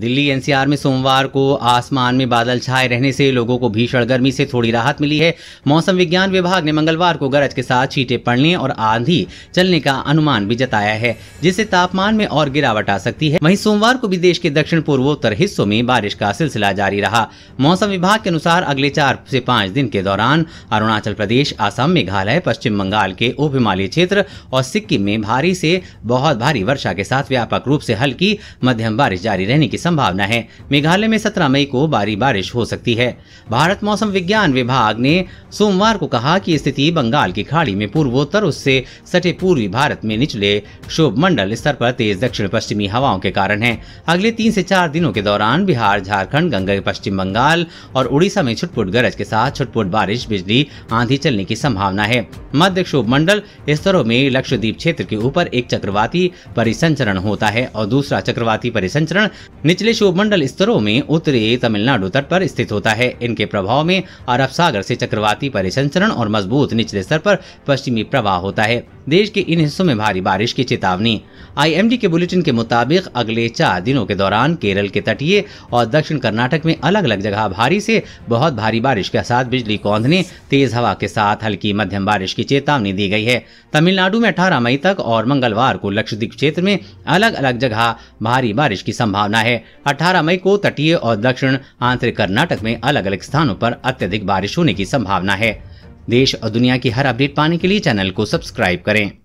Delhi NCR में सोमवार को आसमान में बादल छाए रहने से लोगों को भीषण गर्मी से थोड़ी राहत मिली है मौसम विज्ञान विभाग ने मंगलवार को गरज के साथ छींटे पड़ने और आंधी चलने का अनुमान भी जताया है जिससे तापमान में और गिरावट आ सकती है वहीं सोमवार को भी देश के दक्षिण पूर्वोत्तर हिस्सों में बारिश का सिलसिला जारी रहा मौसम विभाग के अनुसार अगले चार से पाँच दिन के दौरान अरुणाचल प्रदेश आसाम मेघालय पश्चिम बंगाल के उप हिमालय क्षेत्र और सिक्किम में भारी से बहुत भारी वर्षा के साथ व्यापक रूप से हल्की मध्यम बारिश जारी रहने की संभावना है मेघालय में सत्रह मई को भारी बारिश हो सकती है भारत मौसम विज्ञान विभाग ने सोमवार को कहा कि स्थिति बंगाल की खाड़ी में पूर्वोत्तर उससे सटे पूर्वी भारत में निचले शोभ मंडल स्तर पर तेज दक्षिण पश्चिमी हवाओं के कारण है अगले तीन से चार दिनों के दौरान बिहार झारखंड गंगा पश्चिम बंगाल और उड़ीसा में छुटपुट गरज के साथ छुटपुट बारिश बिजली आंधी चलने की संभावना है मध्य क्षोभ मंडल स्तरों में लक्षद्वीप क्षेत्र के ऊपर एक चक्रवाती परिसंचरण होता है और दूसरा चक्रवाती परिसंचरण निचले मंडल स्तरों में उत्तरी तमिलनाडु तट पर स्थित होता है इनके प्रभाव में अरब सागर से चक्रवाती परिसंचरण और मजबूत निचले स्तर पर पश्चिमी प्रवाह होता है देश के इन हिस्सों में भारी बारिश की चेतावनी आईएमडी के बुलेटिन के मुताबिक अगले चार दिनों के दौरान केरल के तटीय और दक्षिण कर्नाटक में अलग अलग जगह भारी से बहुत भारी बारिश के साथ बिजली कौंधने तेज हवा के साथ हल्की मध्यम बारिश की चेतावनी दी गई है तमिलनाडु में अठारह मई तक और मंगलवार को लक्षद्वीप क्षेत्र में अलग अलग जगह भारी बारिश की संभावना है 18 मई को तटीय और दक्षिण आंतरिक कर्नाटक में अलग अलग स्थानों पर अत्यधिक बारिश होने की संभावना है देश और दुनिया की हर अपडेट पाने के लिए चैनल को सब्सक्राइब करें